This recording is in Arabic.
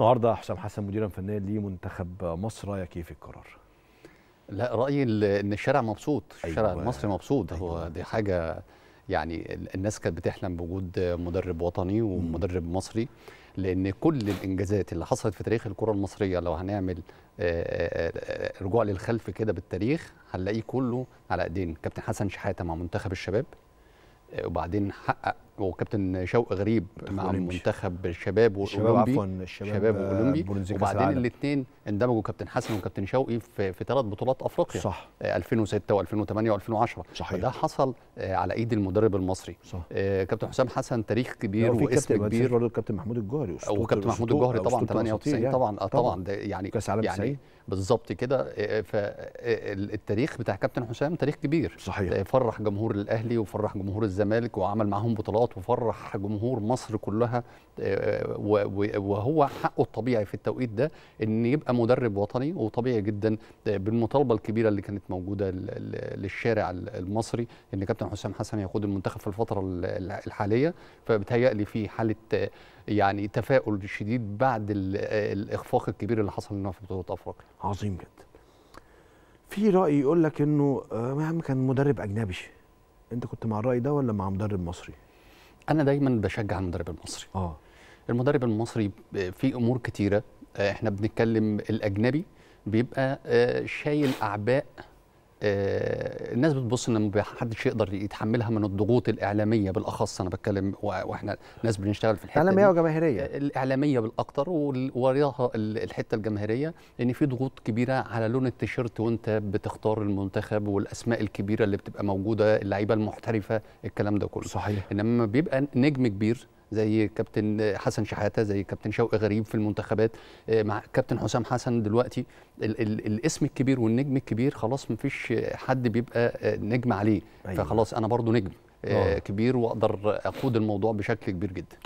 النهارده حسام حسن مديرا فنيا لمنتخب مصر رايك ايه في القرار؟ لا رايي ان الشارع مبسوط، الشارع أيوة. المصري مبسوط أيوة. هو دي حاجه يعني الناس كانت بتحلم بوجود مدرب وطني ومدرب مصري لان كل الانجازات اللي حصلت في تاريخ الكره المصريه لو هنعمل آه، آه، آه، رجوع للخلف كده بالتاريخ هنلاقيه كله على ايدين كابتن حسن شحاته مع منتخب الشباب وبعدين حقق وكابتن شوقي غريب مع منتخب الشباب والاولمبي الشباب, الشباب آه، والاولمبي وبعدين الاثنين اندمجوا كابتن حسن وكابتن شوقي في, في ثلاث بطولات افريقيا صح 2006 و2008 و2010 صحيح ده حصل آه، على ايد المدرب المصري صح. آه، كابتن حسام حسن تاريخ كبير واسم كبير برضه كابتن محمود الجوهري وكابتن محمود الجوهري طبعا 98 يعني. طبعا طبعا ده يعني كاس عالم يعني بالظبط كده فالتاريخ بتاع كابتن حسام تاريخ كبير صحيح فرح جمهور الاهلي وفرح جمهور الزمالك وعمل معاهم بطولات مباريات وفرح جمهور مصر كلها آه، وهو حقه الطبيعي في التوقيت ده ان يبقى مدرب وطني وطبيعي جدا آه، بالمطالبه الكبيره اللي كانت موجوده للشارع المصري ان كابتن حسام حسن يقود المنتخب في الفتره الحاليه فبتهيألي في حاله آه، يعني تفاؤل شديد بعد الاخفاق الكبير اللي حصل لنا في بطوله افريقيا عظيم جدا في راي يقول لك انه يا عم كان مدرب اجنبي انت كنت مع الراي ده ولا مع مدرب مصري انا دايما بشجع المدرب المصري اه المدرب المصري في امور كتيره احنا بنتكلم الاجنبي بيبقى آه، شايل اعباء آه، الناس بتبص ان ما حدش يقدر يتحملها من الضغوط الاعلاميه بالاخص انا بتكلم واحنا ناس بنشتغل في الحته اعلاميه وجماهيريه آه، الاعلاميه بالاكثر ووراها الحته الجماهيريه ان في ضغوط كبيره على لون التيشيرت وانت بتختار المنتخب والاسماء الكبيره اللي بتبقى موجوده اللعيبه المحترفه الكلام ده كله صحيح انما بيبقى نجم كبير زي كابتن حسن شحاته زي كابتن شوقي غريب في المنتخبات آه، مع كابتن حسام حسن دلوقتي ال ال الاسم الكبير والنجم الكبير خلاص مفيش حد بيبقى آه، نجم عليه أيوة. فخلاص انا برضو نجم أوه. آه. كبير واقدر اقود الموضوع بشكل كبير جدا